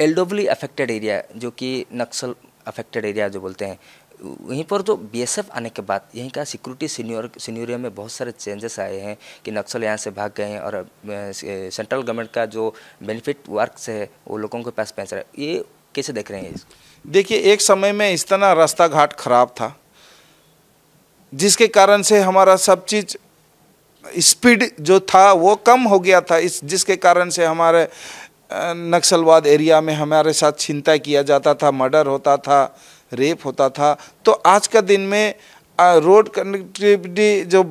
एल्डोवली affected area जो कि नक्सल affected area जो बोलते हैं वहीं पर जो तो बीएसएफ आने के बाद यहीं का सिक्योरिटी सीनियर सीनियरिया में बहुत सारे चेंजेस आए हैं कि नक्सल यहाँ से भाग गए हैं और सेंट्रल गवर्नमेंट का जो बेनिफिट वर्क है वो लोगों के पास पहुँच रहा है ये कैसे देख रहे हैं देखिए एक समय में इस तरह रास्ता घाट खराब था जिसके कारण से हमारा सब चीज़ स्पीड जो था वो कम हो गया था इस जिसके कारण से हमारे नक्सलवाद एरिया में हमारे साथ चिंता किया जाता था मर्डर होता था रेप होता था तो आज का दिन में रोड कनेक्टिविटी जो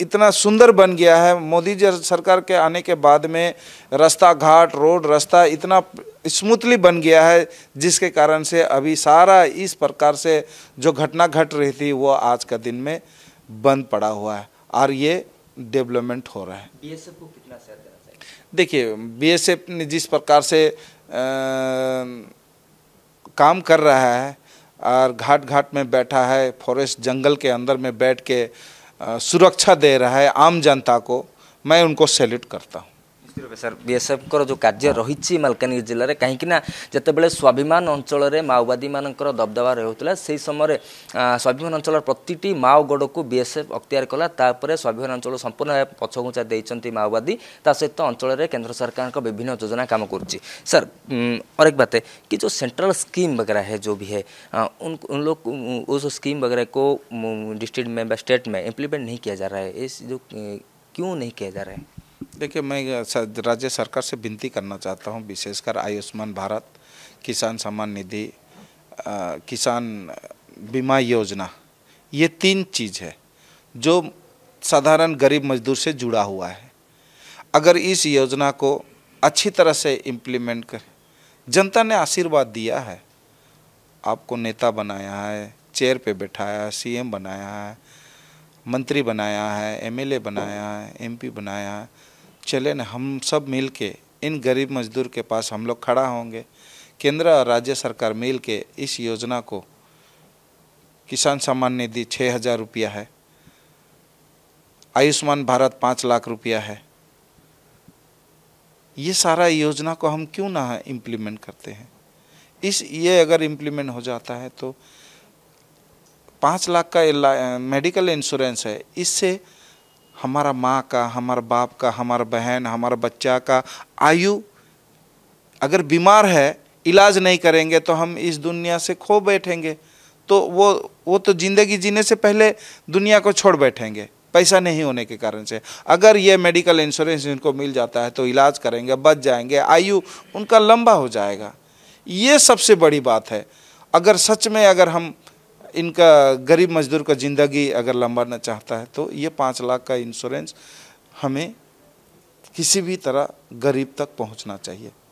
इतना सुंदर बन गया है मोदी जी सरकार के आने के बाद में रास्ता घाट रोड रास्ता इतना स्मूथली बन गया है जिसके कारण से अभी सारा इस प्रकार से जो घटना घट रही थी वो आज का दिन में बंद पड़ा हुआ है और ये डेवलपमेंट हो रहा है बीएसएफ को कितना देखिए बीएसएफ ने जिस प्रकार से आ, काम कर रहा है और घाट घाट में बैठा है फॉरेस्ट जंगल के अंदर में बैठ के सुरक्षा दे रहा है आम जनता को मैं उनको सैल्यूट करता हूँ सर बीएसएफ कर जो कार्य रही मलकानगि जिले में कहीं जितेबाला स्वाभिमान अंचल माओवादी मान दबदबा है से समय स्वाभिमान अंचल प्रति माओगढ़ को बीएसएफ अक्तिर कला स्वाभिमान अंचल संपूर्ण भाव पछघुचा माओवादी सहित अंचल केन्द्र सरकार विभिन्न योजना कम कर सर और एक बात है कि जो सेंट्रल स्कीम वगैरह है जो भी है उन उन लोग उस स्कीम वगैरह को डिस्ट्रिक्ट में स्टेट में इम्प्लीमेंट नहीं किया जा रहा है इस जो क्यों नहीं किया जा रहा है देखिए मैं राज्य सरकार से विनती करना चाहता हूँ विशेषकर आयुष्मान भारत किसान सम्मान निधि किसान बीमा योजना ये तीन चीज़ है जो साधारण गरीब मजदूर से जुड़ा हुआ है अगर इस योजना को अच्छी तरह से इम्प्लीमेंट कर जनता ने आशीर्वाद दिया है आपको नेता बनाया है चेयर पे बैठाया है सीएम बनाया है मंत्री बनाया है एमएलए बनाया है एमपी बनाया है चले ना हम सब मिल के इन गरीब मजदूर के पास हम लोग खड़ा होंगे केंद्र और राज्य सरकार मिल के इस योजना को किसान सम्मान निधि छः हज़ार रुपया है आयुष्मान भारत पाँच लाख रुपया है ये सारा योजना को हम क्यों ना इम्प्लीमेंट करते हैं इस ये अगर इम्प्लीमेंट हो जाता है तो पाँच लाख का मेडिकल इंश्योरेंस है इससे हमारा माँ का हमारे बाप का हमारा बहन हमारा बच्चा का आयु अगर बीमार है इलाज नहीं करेंगे तो हम इस दुनिया से खो बैठेंगे तो वो वो तो ज़िंदगी जीने से पहले दुनिया को छोड़ बैठेंगे पैसा नहीं होने के कारण से अगर ये मेडिकल इंश्योरेंस इनको मिल जाता है तो इलाज करेंगे बच जाएंगे आयु उनका लंबा हो जाएगा ये सबसे बड़ी बात है अगर सच में अगर हम इनका गरीब मजदूर का ज़िंदगी अगर लंबाना चाहता है तो ये पाँच लाख का इंश्योरेंस हमें किसी भी तरह गरीब तक पहुंचना चाहिए